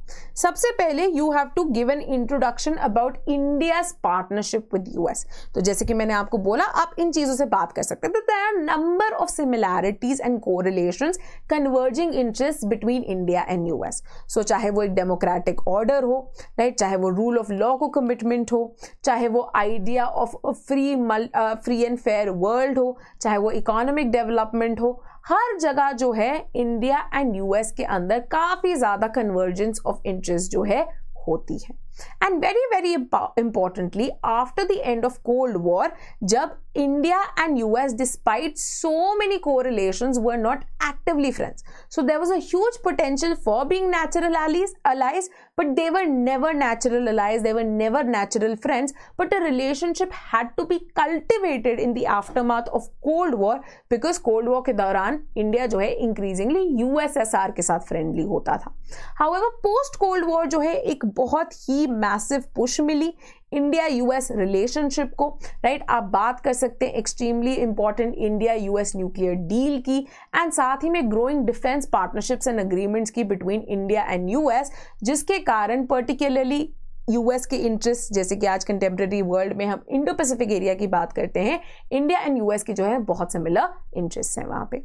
Speaker 1: सबसे पहले you have to give an introduction about India's partnership with US तो जैसे कि मैंने आपको बोला आप इन चीज़ों से बात कर सकते हैं there are number of similarities and relation converging interest between India and US so चाहे वो एक डेमोक्रेटिक ऑर्डर हो राइट चाहे वो रूल ऑफ लॉ को कमिटमेंट हो चाहे वो idea of free free and fair world हो चाहे वो इकोनॉमिक डेवलपमेंट हो हर जगह जो है इंडिया एंड यूएस के अंदर काफी ज्यादा कन्वर्जेंस ऑफ इंटरेस्ट जो है होती है and very very importantly after the end of cold war jab india and us despite so many correlations were not actively friends so there was a huge potential for being natural allies allies but they were never natural allies they were never natural friends but a relationship had to be cultivated in the aftermath of cold war because cold war ke dauran india jo hai increasingly ussr ke sath friendly hota tha however post cold war jo hai ek bahut hi massive push मिली India US relationship को right right? आप बात कर सकते हैं extremely important India US nuclear deal की and साथ ही में growing defence partnerships and agreements की बिटवीन इंडिया एंड यूएस जिसके कारण पर्टिकुलरली यूएस के इंटरेस्ट जैसे कि आज कंटेम्प्रेरी वर्ल्ड में हम इंडो पैसिफिक एरिया की बात करते हैं इंडिया एंड यूएस की जो है बहुत सिमिलर इंटरेस्ट हैं वहाँ पे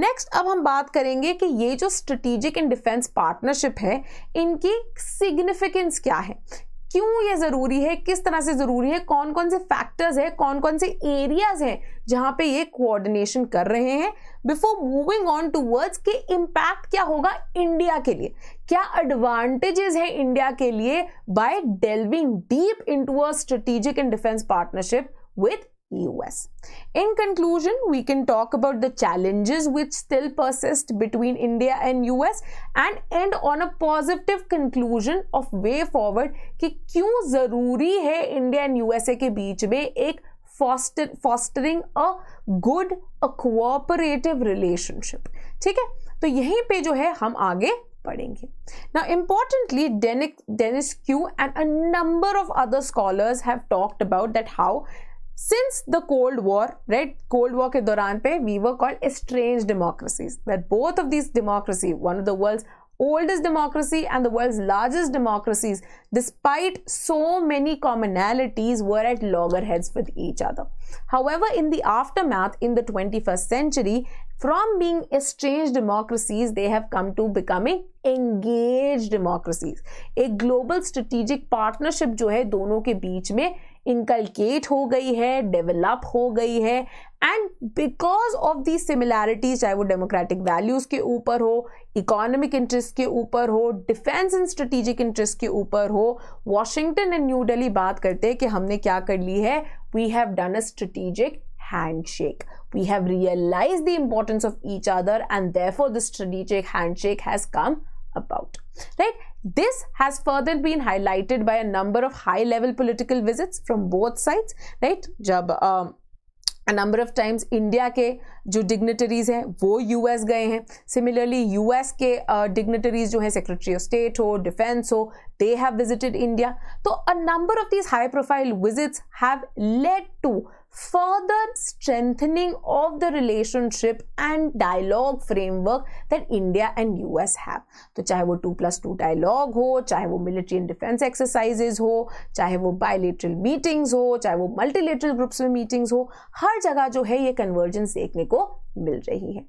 Speaker 1: नेक्स्ट अब हम बात करेंगे कि ये जो स्ट्रेटेजिक एंड डिफेंस पार्टनरशिप है इनकी सिग्निफिकेंस क्या है क्यों ये ज़रूरी है किस तरह से ज़रूरी है कौन कौन से फैक्टर्स हैं कौन कौन से एरियाज हैं जहाँ पे ये कोऑर्डिनेशन कर रहे हैं before moving on towards impact क्या होगा इंडिया के लिए क्या एडवांटेजेस है इंडिया के लिए by delving deep into a strategic and defence partnership with US in conclusion we can talk about the challenges which still persist between India and US and and on a positive conclusion of way forward कि क्यों जरूरी है India and USA के बीच में एक foster fostering a good a cooperative relationship ठीक है तो यहीं पे जो है हम आगे now importantly dennis, q and a number of other scholars have talked about that how since the cold war right cold war ke dauran pe we were called strange democracies that both of these democracy one of the world's oldest democracy and the world's largest democracies despite so many commonalities were at loggerheads with each other however in the aftermath in the 21st century from being estranged democracies they have come to becoming engaged democracies एक global strategic partnership जो है दोनों के बीच में inculcate हो गई है डेवलप हो गई है and because of the similarities चाहे वो डेमोक्रेटिक वैल्यूज़ के ऊपर हो इकोनॉमिक इंटरेस्ट के ऊपर हो डिफेंस एंड स्ट्रेटेजिक इंटरेस्ट के ऊपर हो वॉशिंगटन एंड न्यू दिल्ली बात करते हैं कि हमने क्या कर ली है we have done a strategic handshake. We have realized the importance of each other and therefore the strategic handshake has come about. Right? This has further been highlighted by a number of high-level political visits from both sides. Right? Jab, um, a number of times India के जो dignitaries हैं वो US गए हैं Similarly, US के डिग्नेटरीज़ uh, जो हैं secretary of state हो defence हो they have visited India. So, a number of these high-profile visits have led to further strengthening of the relationship and dialogue framework that India and US have. तो चाहे वो to plus two dialogue हो चाहे वो military and defence exercises हो चाहे वो bilateral meetings हो चाहे वो मल्टीलेटरल ग्रुप्स में मीटिंग्स हो हर जगह जो है ये कन्वर्जेंस देखने को मिल रही है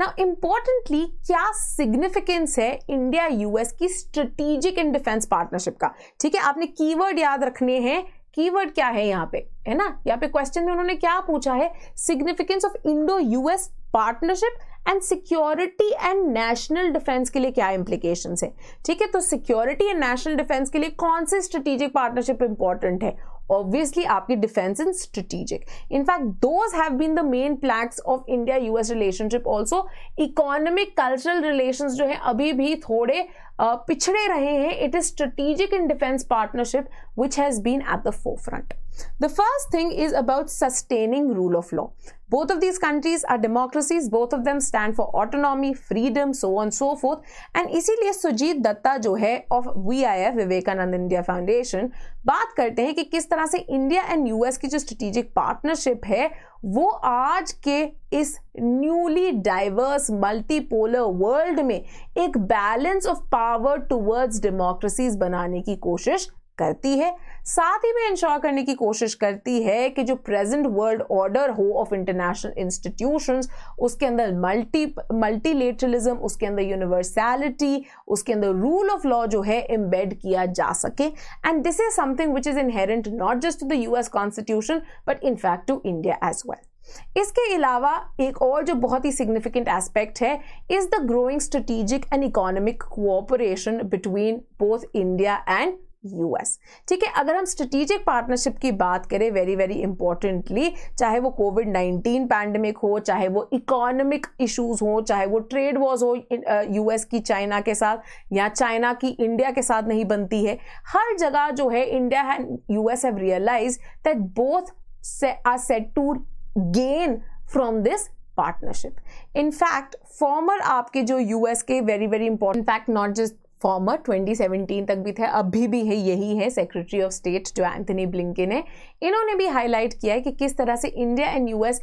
Speaker 1: ना इंपॉर्टेंटली क्या सिग्निफिकेंस है इंडिया यूएस की स्ट्रेटेजिक एंड डिफेंस पार्टनरशिप का ठीक है आपने कीवर्ड याद रखने हैं कीवर्ड क्या है यहाँ पे है ना यहाँ पे क्वेश्चन में उन्होंने क्या पूछा है significance of Indo US partnership and security and national defence के लिए क्या इम्प्लीकेशन है ठीक है तो सिक्योरिटी एंड नेशनल डिफेंस के लिए कौन से स्ट्रेटेजिक पार्टनरशिप इंपॉर्टेंट है obviously aapki defense and strategic in fact those have been the main plaques of india us relationship also economic cultural relations jo hai abhi bhi thode uh, पिछड़े रहे हैं it is strategic and defence partnership which has The first thing is about sustaining rule of law. Both of these countries are democracies. Both of them stand for autonomy, freedom, so on and so forth. And इसीलिए Sujit Datta, जो of VIF Vivekanand India Foundation बात करते हैं कि किस तरह से India and US की जो स्ट्रेटेजिक पार्टनरशिप है वो आज के इस न्यूली डाइवर्स मल्टीपोलर वर्ल्ड में एक balance of power towards democracies बनाने की कोशिश करती है साथ ही में इंश्योर करने की कोशिश करती है कि जो प्रेजेंट वर्ल्ड ऑर्डर हो ऑफ इंटरनेशनल इंस्टीट्यूशंस उसके अंदर मल्टी मल्टीलेटरलिज्म उसके अंदर यूनिवर्सैलिटी उसके अंदर रूल ऑफ लॉ जो है एम्बेड किया जा सके and this is something which is inherent not just to the US constitution but in fact to India as well इसके अलावा एक और जो बहुत ही सिग्निफिकेंट एस्पेक्ट है is the growing strategic and economic cooperation between both India and US ठीक है अगर हम स्ट्रेटेजिक पार्टनरशिप की बात करें वेरी वेरी इंपॉर्टेंटली चाहे वो कोविड नाइन्टीन पैंडमिक हो चाहे वो इकोनॉमिक इश्यूज हो चाहे वो ट्रेड वॉज हो यूएस की चाइना के साथ या चाइना की इंडिया के साथ नहीं बनती है हर जगह जो है India and US have realise that both are set to gain from this partnership in fact former आपके जो यूएस के very very important fact not just former 2017 तक भी थे अभी भी है यही है सेक्रेटरी ऑफ स्टेट जो एंथनी ब्लिंकिन है इन्होंने भी हाईलाइट किया है कि किस तरह से India and US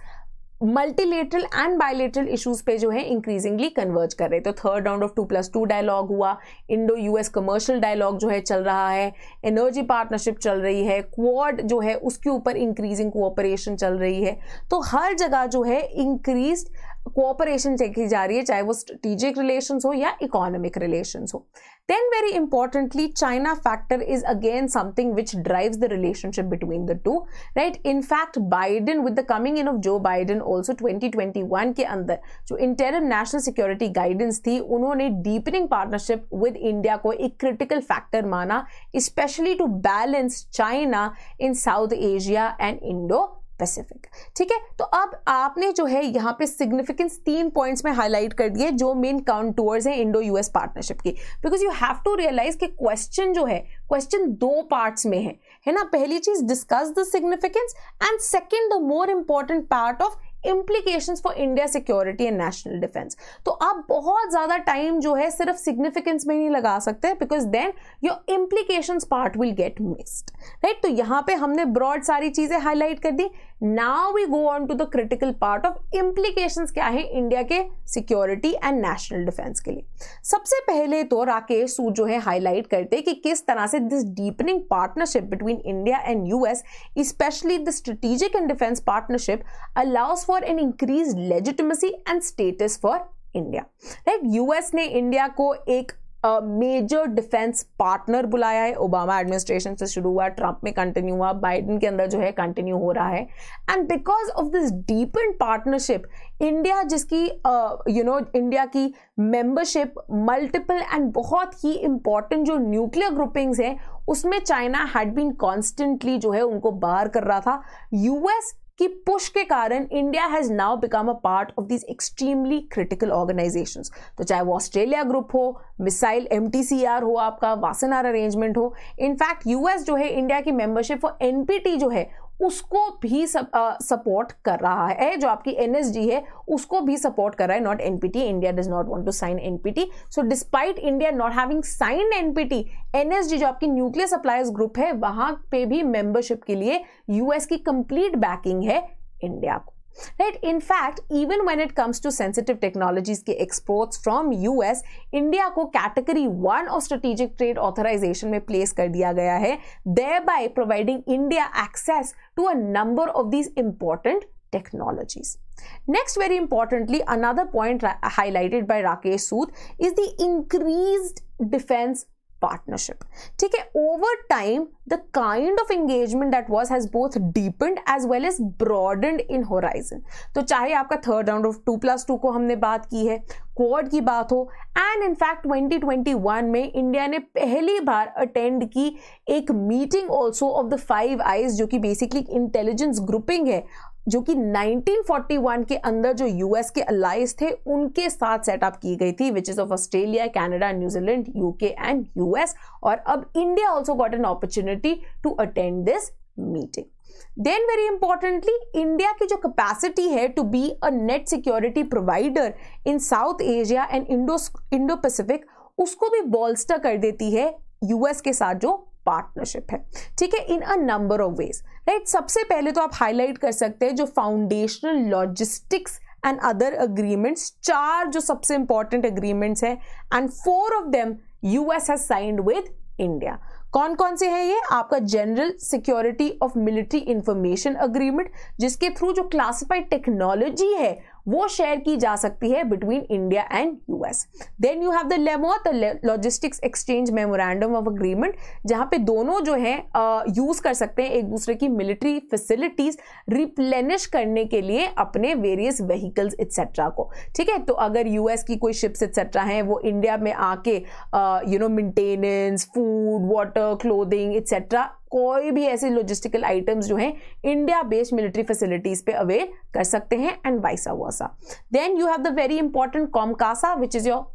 Speaker 1: multilateral and bilateral issues पे जो है इंक्रीजिंगली कन्वर्ज कर रहे तो third round of two plus two dialogue हुआ इंडो यूएस कमर्शियल डायलॉग जो है चल रहा है एनर्जी पार्टनरशिप चल रही है क्वाड जो है उसके ऊपर इंक्रीजिंग कोऑपरेशन चल रही है तो हर जगह जो है इंक्रीज कोऑपरेशन देखी जा रही है चाहे वो स्ट्रेटेजिक रिलेशंस हो या इकोनॉमिक रिलेशंस हो then very importantly China factor is again something which drives the relationship between the two right in fact Biden with the coming in of Joe Biden also 2021 के अंदर जो इंटरम नेशनल सिक्योरिटी गाइडेंस थी उन्होंने deepening partnership with India को एक critical factor माना specially to balance China in South Asia and Indo Pacific ठीक है तो अब आपने जो है यहाँ पे सिग्निफिकेंस तीन पॉइंट्स में हाईलाइट कर दिए जो मेन काउंट टूवर्स हैं इंडो यूएस पार्टनरशिप की because you have to realise कि क्वेश्चन जो है क्वेश्चन दो पार्ट्स में है है ना पहली चीज discuss the significance and second the more important part of implication for India security and national defence तो आप बहुत ज़्यादा टाइम जो है सिर्फ सिग्निफिकेंस में नहीं लगा सकते because then your implication part will get missed right तो यहाँ पे हमने ब्रॉड सारी चीज़ें हाईलाइट कर दी now we go on to the critical part of implication क्या है इंडिया के सिक्योरिटी एंड नेशनल डिफेंस के लिए सबसे पहले तो राकेश सूद जो है हाईलाइट करते कि किस तरह से this deepening partnership between India and US specially the strategic and defence partnership allows for an increase legitimacy and status for India right US ने इंडिया को एक मेजर डिफेंस पार्टनर बुलाया है ओबामा एडमिनिस्ट्रेशन से शुरू हुआ ट्रंप में continue हुआ बाइडन के अंदर जो है कंटिन्यू हो रहा है and because of this deep and partnership India जिसकी यू नो इंडिया की मेंबरशिप मल्टीपल एंड बहुत ही इंपॉर्टेंट जो न्यूक्लियर ग्रुपिंग्स हैं उसमें चाइना हैड बीन कॉन्स्टेंटली जो है उनको बाहर कर रहा था यूएस कि पुश के कारण India has now become a part of this extremely critical organisation तो चाहे वो ऑस्ट्रेलिया ग्रुप हो मिसाइल एम हो आपका वासनार अरेंजमेंट हो इनफैक्ट यूएस जो है इंडिया की मेंबरशिप फॉर एनपीटी जो है उसको भी सपोर्ट कर रहा है जो आपकी एन है उसको भी सपोर्ट कर रहा है not NPT India does not want to sign NPT so despite India not having signed NPT NSG जो आपकी न्यूक्लियर सप्लायर्स ग्रुप है वहां पे भी मेंबरशिप के लिए यूएस की कंप्लीट बैकिंग है इंडिया को right in fact even when it comes to sensitive technologies exports from US India को category 1 of strategic trade authorization में place कर दिया गया है thereby providing India access to a number of these important technologies. Next, very importantly, another point highlighted by Rakesh Sood is the increased defense partnership ठीक है over time the kind of engagement that was has both deepened as well as broadened in horizon to chahe aapka third round of 2 plus 2 ko humne baat ki hai quad ki baat ho and in fact 2021 mein india ne pehli bar attend ki ek meeting also of the five eyes jo ki basically intelligence grouping hai जो कि 1941 के अंदर जो US के allies थे उनके साथ setup की गई थी which is of Australia Canada New Zealand UK and US और अब India also got an opportunity to attend this meeting then very importantly India की जो कैपेसिटी है to be a net security provider in South Asia and Indo Indo Pacific उसको भी बॉल्स्टर कर देती है यूएस के साथ जो पार्टनरशिप है ठीक है in a number of ways right सबसे पहले तो आप हाईलाइट कर सकते हैं जो foundational logistics and other agreements चार जो सबसे इंपॉर्टेंट अग्रीमेंट्स हैं and four of them US has signed with India कौन कौन से हैं ये आपका general security of military information agreement जिसके थ्रू जो क्लासिफाइड टेक्नोलॉजी है वो शेयर की जा सकती है between India and US then you have the LEMOA the logistics exchange memorandum of agreement जहाँ पे दोनों जो है यूज कर सकते हैं एक दूसरे की मिलिट्री फैसिलिटीज रिप्लेनिश करने के लिए अपने वेरियस व्हीकल्स एक्सेट्रा को ठीक है तो अगर यूएस की कोई शिप्स एक्सेट्रा हैं वो इंडिया में आके you know maintenance food water clothing etcetera कोई भी ऐसे लॉजिस्टिकल आइटम्स जो हैं इंडिया बेस्ड मिलिट्री फैसिलिटीज पे अवेल कर सकते हैं and vice versa then you have the very important COMCASA which is your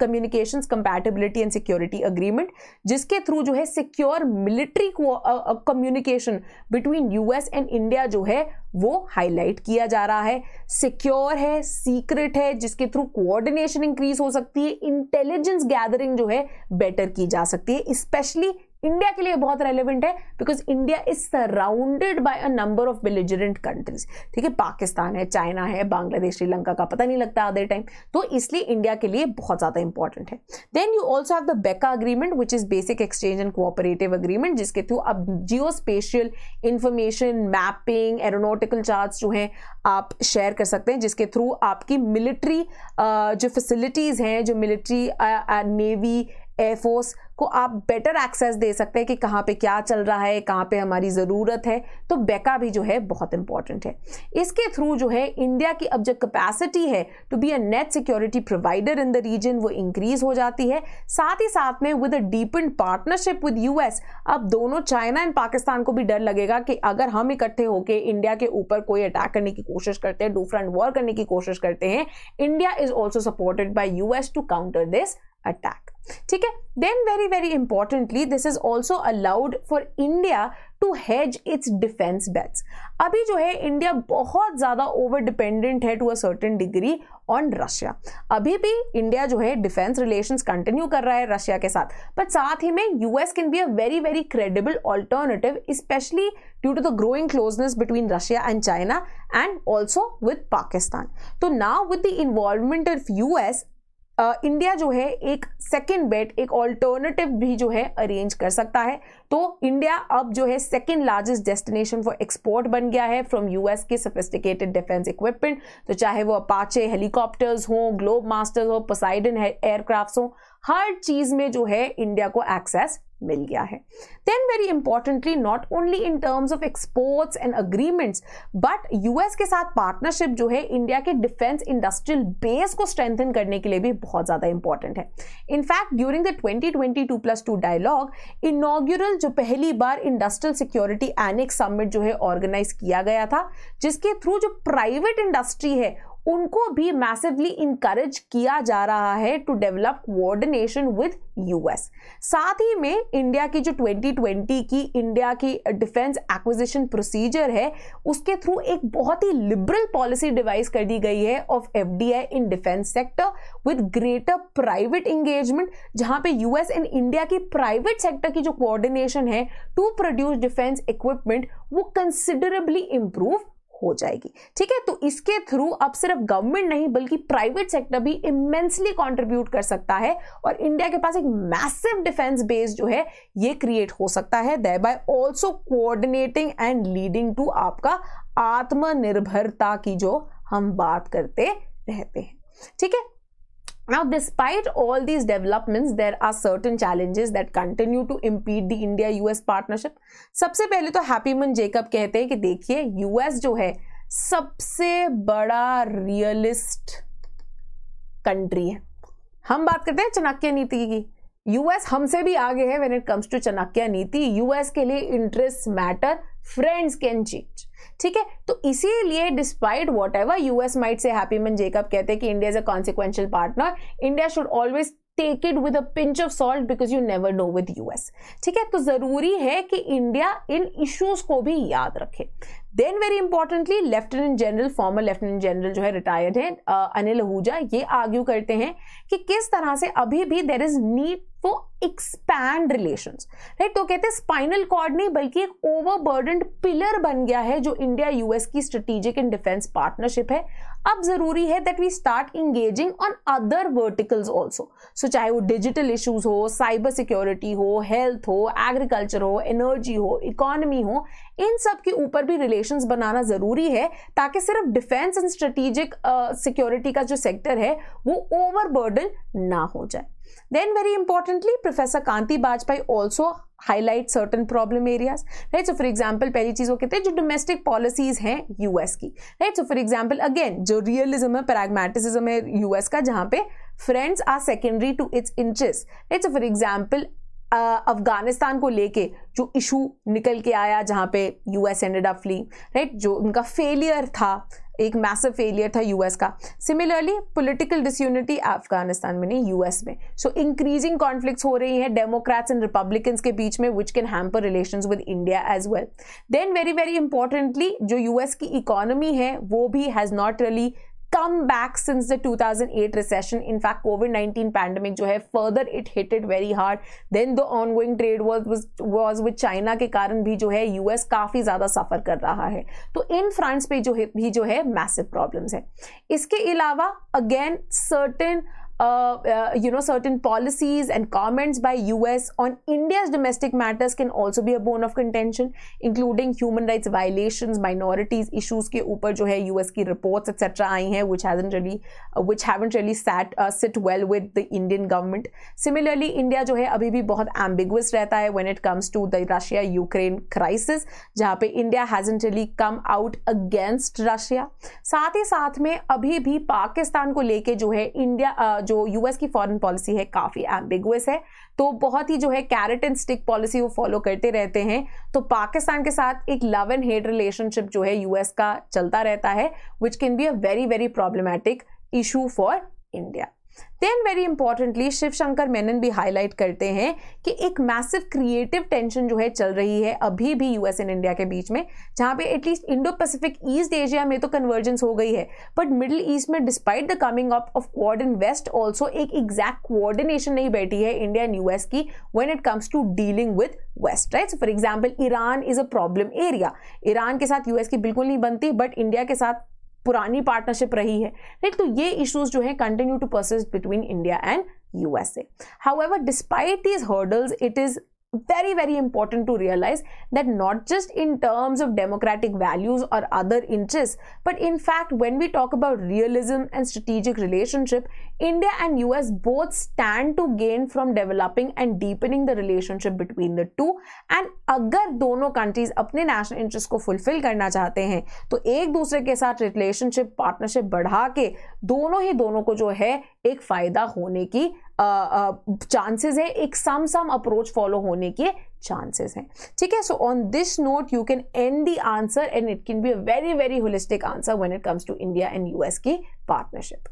Speaker 1: communications compatibility and security agreement जिसके थ्रू जो है secure military communication between US and India जो है वो हाईलाइट किया जा रहा है सिक्योर है सीक्रेट है जिसके थ्रू कोऑर्डिनेशन इंक्रीज हो सकती है इंटेलिजेंस गैदरिंग जो है बेटर की जा सकती है स्पेशली इंडिया के लिए बहुत रेलिवेंट है because India is surrounded by a number of belligerent countries ठीक है पाकिस्तान है चाइना है बांग्लादेश श्रीलंका का पता नहीं लगता आधे टाइम तो इसलिए इंडिया के लिए बहुत ज़्यादा इंपॉर्टेंट है then you also have the BECA agreement which is basic exchange and cooperative agreement जिसके थ्रू अब geospatial information mapping aeronautical charge जो हैं आप शेयर कर सकते हैं जिसके थ्रू आपकी मिलिट्री जो फैसिलिटीज़ हैं जो मिलिट्री नेवी एयरफोर्स को आप बेटर एक्सेस दे सकते हैं कि कहाँ पे क्या चल रहा है कहाँ पे हमारी ज़रूरत है तो बेका भी जो है बहुत इंपॉर्टेंट है इसके थ्रू जो है इंडिया की अब जो कैपेसिटी है to be a net security provider in the region वो इंक्रीज हो जाती है साथ ही साथ में with a deepened partnership with you अब दोनों चाइना एंड पाकिस्तान को भी डर लगेगा कि अगर हम इकट्ठे होकर इंडिया के ऊपर कोई अटैक करने की कोशिश करते हैं डू फ्रंट वॉर करने की कोशिश करते हैं India is also supported by you to counter this attack ठीक है then very very importantly this is also allowed for India to has its defence bets अभी जो है इंडिया बहुत ज़्यादा ओवर डिपेंडेंट है to a certain degree on Russia अभी भी इंडिया जो है डिफेंस रिलेशन कंटिन्यू कर रहा है रशिया के साथ बट साथ ही में US can be a very very credible alternative specially due to the growing closeness between Russia and China and also with Pakistan तो now with the involvement of US India जो है एक सेकेंड बेट एक ऑल्टरनेटिव भी जो है अरेंज कर सकता है तो इंडिया अब जो है second largest destination for export बन गया है फ्रॉम यूएस के सोफिस्टिकेटेड डिफेंस इक्विपमेंट तो चाहे वो अपाचे हेलीकॉप्टर्स हों ग्लोब मास्टर्स हो पोसाइडन एयरक्राफ्ट हों हर चीज़ में जो है इंडिया को एक्सेस मिल गया है then very importantly not only in terms of exports and agreements but US के साथ पार्टनरशिप जो है इंडिया के डिफेंस इंडस्ट्रियल बेस को स्ट्रेंथन करने के लिए भी बहुत ज़्यादा इंपॉर्टेंट है in fact during the twenty twenty two plus two dialogue inaugural जो पहली बार इंडस्ट्रियल सिक्योरिटी एनिक समिट जो है ऑर्गेनाइज किया गया था जिसके थ्रू जो प्राइवेट इंडस्ट्री है उनको भी मैसिवली इंकरेज किया जा रहा है to develop coordination with US साथ ही में इंडिया की जो 2020 की इंडिया की डिफेंस एक्विजिशन प्रोसीजर है उसके थ्रू एक बहुत ही लिबरल पॉलिसी डिवाइस कर दी गई है of FDI in defence sector with greater private engagement जहां पे यूएस एंड इंडिया की प्राइवेट सेक्टर की जो कोऑर्डिनेशन है टू प्रोड्यूस डिफेंस इक्विपमेंट वो कंसिडरेबली इंप्रूव हो जाएगी ठीक है तो इसके थ्रू अब सिर्फ गवर्नमेंट नहीं बल्कि प्राइवेट सेक्टर भी इमेंसली कॉन्ट्रीब्यूट कर सकता है और इंडिया के पास एक मैसिव डिफेंस बेस जो है ये क्रिएट हो सकता है they by also coordinating and leading to आपका आत्मनिर्भरता की जो हम बात करते रहते हैं ठीक है Now, despite all these developments, there are certain challenges that continue to impede the India-US partnership. सबसे पहले तो man jacob कहते हैं कि देखिए us जो है सबसे बड़ा realist country है हम बात करते हैं चाणक्य नीति की यूएस हमसे भी आगे है when it comes to Chanakya Niti US के लिए interest matter friends can change ठीक है तो इसीलिए despite whatever US might से मन जेकब कहते हैं कि India is a consequential partner India should always take it with a pinch of salt because you never know with US ठीक है तो जरूरी है कि इंडिया इन इश्यूज को भी याद रखे then very importantly lieutenant general former lieutenant general जो है रिटायर्ड है अनिल आहूजा ये आर्ग्यू करते हैं कि किस तरह से अभी भी देर इज नीड वो एक्सपैंड रिलेशन राइट तो कहते हैं स्पाइनल कॉर्ड नहीं बल्कि एक ओवरबर्डन पिलर बन गया है जो इंडिया यूएस की स्ट्रेटेजिक एंड डिफेंस पार्टनरशिप है अब जरूरी है that we start engaging on other verticals also so चाहे वो डिजिटल इश्यूज हो साइबर सिक्योरिटी हो हेल्थ हो एग्रीकल्चर हो एनर्जी हो इकोनमी हो इन सब के ऊपर भी रिलेशन बनाना ज़रूरी है ताकि सिर्फ डिफेंस एंड स्ट्रेटेजिक सिक्योरिटी का जो सेक्टर है वो ओवरबर्डन ना हो जाए Then very importantly, Professor Kanti Bajpai also highlight certain problem areas, right? So for example, पहली चीज वो कहते हैं जो domestic policies हैं US की, right? So for example, again, जो realism है, pragmatism है US का जहाँ पे friends are secondary to its interests, right? So for example, Afghanistan को लेके जो इशू निकल के आया जहाँ पे यू एंडेड अप राइट जो उनका फेलियर था एक मैसिव फेलियर था यूएस का सिमिलरली पॉलिटिकल डिसयूनिटी अफगानिस्तान में नहीं यूएस में सो इंक्रीजिंग कॉन्फ्लिक्ट्स हो रही हैं डेमोक्रेट्स एंड रिपब्लिकन्स के बीच में which can hamper relations with India as well then very very importantly जो यूएस की इकोनॉमी है वो भी has not really come back since the 2008 thousand eight recession in fact COVID nineteen pandemic जो है further it hit it very hard then the ongoing trade wars with China के कारण भी जो है यू एस काफी ज्यादा सफर कर रहा है तो इन फ्रांस पे जो है भी जो है मैसेव प्रॉब्लम है इसके अलावा again certain you know certain policies and comments by U S on India's domestic matters can also be a bone of contention including human rights violation minorities issues के ऊपर जो है यू एस की reports etcetera आई हैं which hasn't really which haven't really sat sit well with the Indian government similarly India जो है अभी भी बहुत एम्बिगुअस रहता है when it comes to the Russia Ukraine crisis जहाँ पे India hasn't really come out against Russia साथ ही साथ में अभी भी पाकिस्तान को लेके जो है इंडिया uh, जो यूएस की फॉरेन पॉलिसी है काफ़ी एम्बिगुअस है तो बहुत ही जो है कैरेट एंड स्टिक पॉलिसी वो फॉलो करते रहते हैं तो पाकिस्तान के साथ एक लव एंड हेड रिलेशनशिप जो है यूएस का चलता रहता है which can be a very very problematic issue for India then very importantly Shiv Shankar Menon भी हाईलाइट करते हैं कि एक मैसिव क्रिएटिव टेंशन जो है चल रही है अभी भी यूएस एंड इंडिया के बीच में जहां पे at least Indo Pacific East Asia में तो कन्वर्जेंस हो गई है बट मिडिल ईस्ट में despite the coming up of Quad in west also एक एग्जैक्ट कोऑर्डिनेशन नहीं बैठी है इंडिया एंड यूएस की when it comes to dealing with west right for example Iran is a problem area Iran के साथ US की बिल्कुल नहीं बनती बट इंडिया के साथ पुरानी पार्टनरशिप रही है राइट तो ये इश्यूज जो है continue to persist between India and USA however despite these hurdles it is very very important to realize that not just in terms of democratic values or other interests but in fact when we talk about realism and strategic relationship india and us both stand to gain from developing and deepening the relationship between the two and agar dono countries apne national interest ko fulfill karna chahte hain to ek dusre ke sath relationship partnership badha ke dono hi dono ko jo hai ek fayda hone ki chances है एक सम सम approach follow होने के chances हैं ठीक है so on this note you can end the answer and it can be a very very holistic answer when it comes to India and US की partnership